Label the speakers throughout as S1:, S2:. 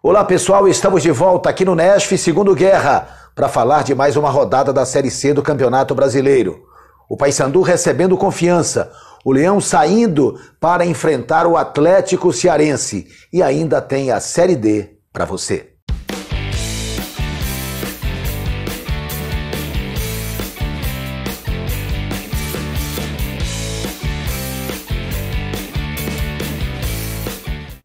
S1: Olá pessoal, estamos de volta aqui no Nesf Segundo Guerra para falar de mais uma rodada da Série C do Campeonato Brasileiro. O Paysandu recebendo confiança, o Leão saindo para enfrentar o Atlético Cearense e ainda tem a Série D para você.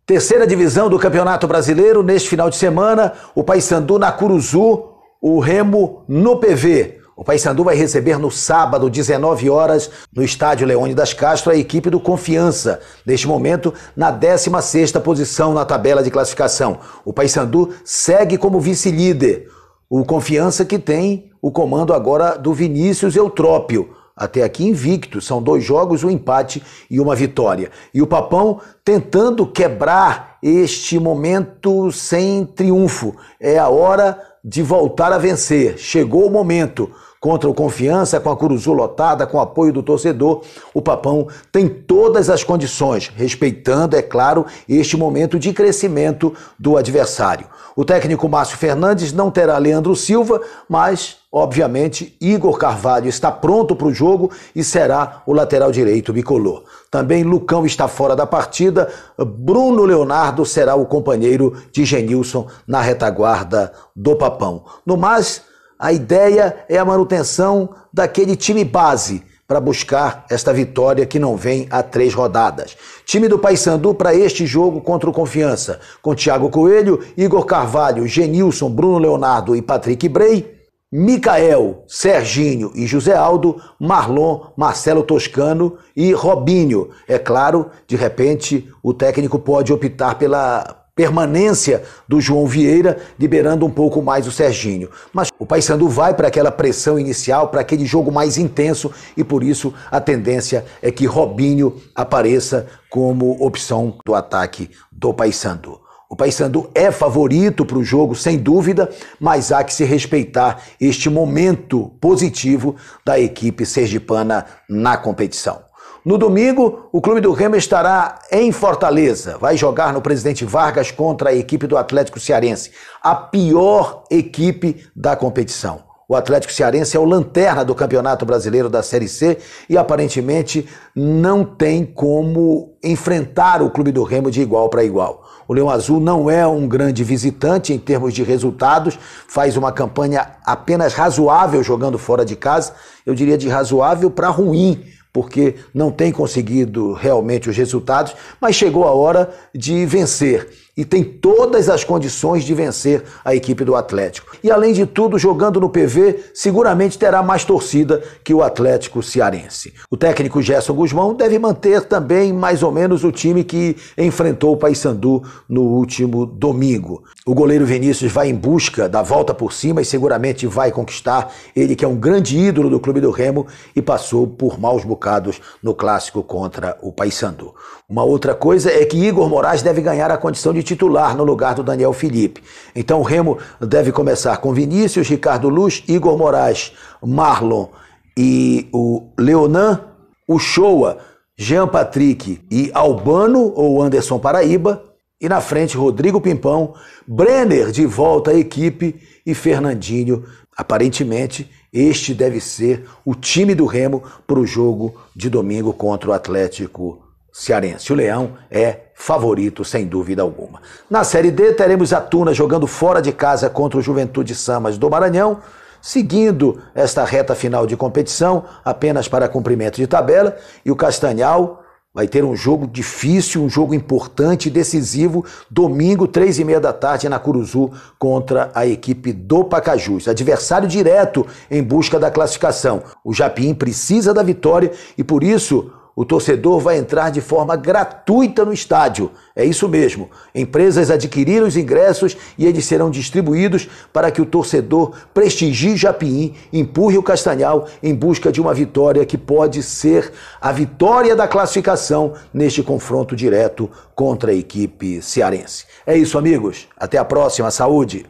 S1: Terceira divisão do Campeonato Brasileiro, neste final de semana, o Paysandu na Curuzu, o Remo no PV. O Paysandu vai receber no sábado, 19 horas, no estádio Leone das Castro, a equipe do Confiança, neste momento na 16ª posição na tabela de classificação. O Paysandu segue como vice-líder. O Confiança que tem o comando agora do Vinícius Eutrópio até aqui invicto. São dois jogos, um empate e uma vitória. E o Papão tentando quebrar este momento sem triunfo. É a hora de voltar a vencer. Chegou o momento contra o Confiança, com a Curuzu lotada, com o apoio do torcedor, o Papão tem todas as condições, respeitando, é claro, este momento de crescimento do adversário. O técnico Márcio Fernandes não terá Leandro Silva, mas, obviamente, Igor Carvalho está pronto para o jogo e será o lateral direito bicolor. Também Lucão está fora da partida, Bruno Leonardo será o companheiro de Genilson na retaguarda do Papão. No mais, a ideia é a manutenção daquele time base para buscar esta vitória que não vem há três rodadas. Time do Paysandu para este jogo contra o Confiança, com Thiago Coelho, Igor Carvalho, Genilson, Bruno Leonardo e Patrick Bray, Micael, Serginho e José Aldo, Marlon, Marcelo Toscano e Robinho. É claro, de repente, o técnico pode optar pela permanência do João Vieira, liberando um pouco mais o Serginho. Mas o Paysandu vai para aquela pressão inicial, para aquele jogo mais intenso e por isso a tendência é que Robinho apareça como opção do ataque do Paysandu. O Paysandu é favorito para o jogo, sem dúvida, mas há que se respeitar este momento positivo da equipe sergipana na competição. No domingo, o clube do Remo estará em Fortaleza. Vai jogar no Presidente Vargas contra a equipe do Atlético Cearense, a pior equipe da competição. O Atlético Cearense é o lanterna do Campeonato Brasileiro da Série C e aparentemente não tem como enfrentar o Clube do Remo de igual para igual. O Leão Azul não é um grande visitante em termos de resultados, faz uma campanha apenas razoável jogando fora de casa, eu diria de razoável para ruim, porque não tem conseguido realmente os resultados, mas chegou a hora de vencer e tem todas as condições de vencer a equipe do Atlético. E além de tudo, jogando no PV, seguramente terá mais torcida que o Atlético Cearense. O técnico Gerson Guzmão deve manter também mais ou menos o time que enfrentou o Paysandu no último domingo. O goleiro Vinícius vai em busca da volta por cima e seguramente vai conquistar ele que é um grande ídolo do clube do Remo e passou por maus bocados no clássico contra o Paysandu. Uma outra coisa é que Igor Moraes deve ganhar a condição de titular no lugar do Daniel Felipe. Então o Remo deve começar com Vinícius, Ricardo Luz, Igor Moraes, Marlon e o Leonan, o Shoa, Jean Patrick e Albano ou Anderson Paraíba. E na frente, Rodrigo Pimpão, Brenner de volta à equipe e Fernandinho. Aparentemente, este deve ser o time do Remo para o jogo de domingo contra o Atlético cearense. O Leão é favorito, sem dúvida alguma. Na Série D, teremos a Tuna jogando fora de casa contra o Juventude Samas do Maranhão. Seguindo esta reta final de competição, apenas para cumprimento de tabela, e o Castanhal vai ter um jogo difícil, um jogo importante, decisivo, domingo, três e meia da tarde, na Curuzu, contra a equipe do Pacajus. Adversário direto em busca da classificação. O Japim precisa da vitória e, por isso, o torcedor vai entrar de forma gratuita no estádio. É isso mesmo. Empresas adquiriram os ingressos e eles serão distribuídos para que o torcedor prestigie Japiim, empurre o Castanhal em busca de uma vitória que pode ser a vitória da classificação neste confronto direto contra a equipe cearense. É isso, amigos. Até a próxima. Saúde!